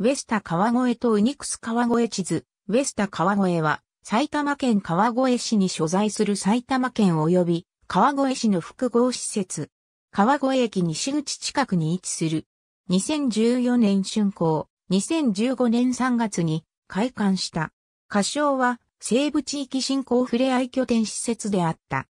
ウェスタ川越とウニクス川越地図。ウェスタ川越は、埼玉県川越市に所在する埼玉県及び川越市の複合施設。川越駅西口近くに位置する。2014年春工、2015年3月に開館した。仮称は西部地域振興ふれあい拠点施設であった。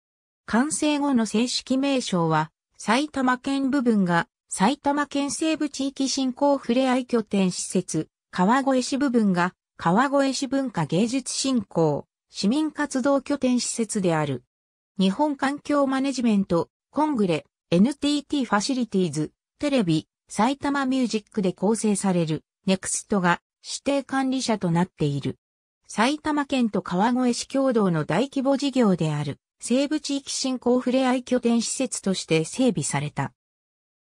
完成後の正式名称は埼玉県部分が埼玉県西部地域振興ふれあい拠点施設、川越市部分が、川越市文化芸術振興、市民活動拠点施設である。日本環境マネジメント、コングレ、NTT ファシリティーズ、テレビ、埼玉ミュージックで構成される、ネクストが指定管理者となっている。埼玉県と川越市共同の大規模事業である、西部地域振興ふれあい拠点施設として整備された。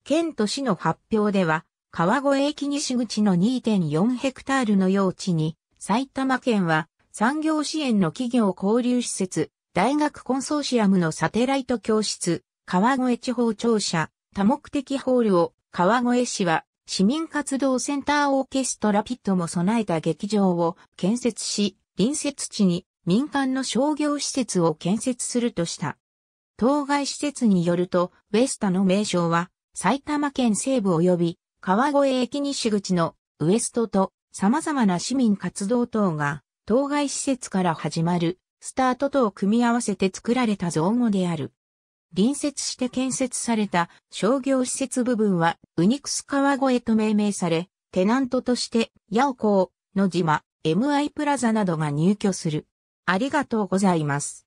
県と市の発表では、川越駅西口の2.4ヘクタールの用地に、埼玉県は産業支援の企業交流施設、大学コンソーシアムのサテライト教室、川越地方庁舎、多目的ホールを、川越市は市民活動センターオーケストラピットも備えた劇場を建設し、隣接地に民間の商業施設を建設するとした。当該施設によると、ウェスタの名称は、埼玉県西部及び川越駅西口のウエストと様々な市民活動等が当該施設から始まるスタートとを組み合わせて作られた造語である。隣接して建設された商業施設部分はウニクス川越と命名され、テナントとして八尾港、の島、MI プラザなどが入居する。ありがとうございます。